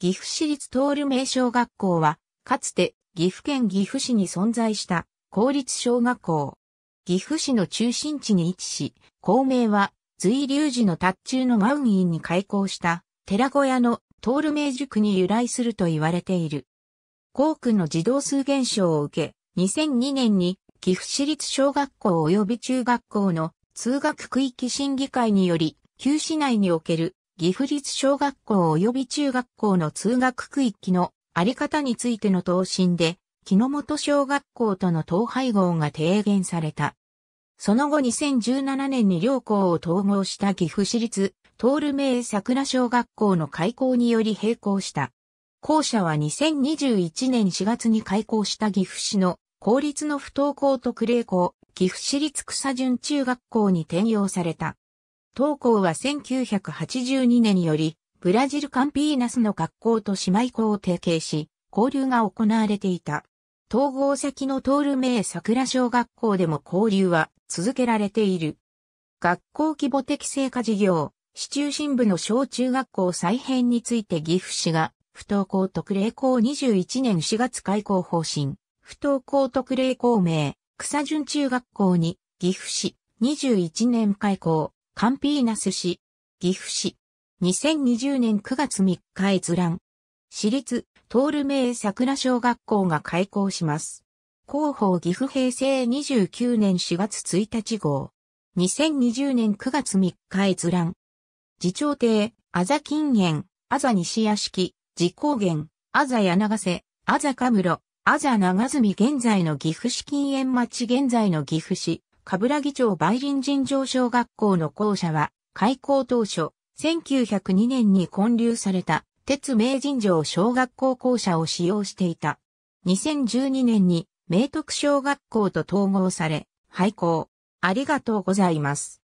岐阜市立る名小学校は、かつて岐阜県岐阜市に存在した公立小学校。岐阜市の中心地に位置し、校名は随流寺の達中のマウン院に開校した寺小屋のる名塾に由来すると言われている。校区の児童数減少を受け、2002年に岐阜市立小学校及び中学校の通学区域審議会により、旧市内における岐阜立小学校及び中学校の通学区域のあり方についての答申で、木の本小学校との統廃合が提言された。その後2017年に両校を統合した岐阜市立、東ル名桜小学校の開校により並行した。校舎は2021年4月に開校した岐阜市の公立の不登校特例校、岐阜市立草順中学校に転用された。東稿は1982年により、ブラジルカンピーナスの学校と姉妹校を提携し、交流が行われていた。統合先のトール名桜小学校でも交流は続けられている。学校規模的成果事業、市中心部の小中学校再編について岐阜市が、不登校特例校21年4月開校方針、不登校特例校名、草順中学校に、岐阜市21年開校、カンピーナス市、岐阜市。2020年9月3日閲覧。市立、トール名桜小学校が開校します。広報岐阜平成29年4月1日号。2020年9月3日閲覧。次長邸、あざ近縁、あざ西屋敷、次高原、あざ柳瀬、あざかむろ、あざ長住現在の岐阜市近縁町現在の岐阜市。鏑木町梅林神城小学校の校舎は、開校当初、1902年に建立された、鉄名神城小学校校舎を使用していた。2012年に、明徳小学校と統合され、廃校。ありがとうございます。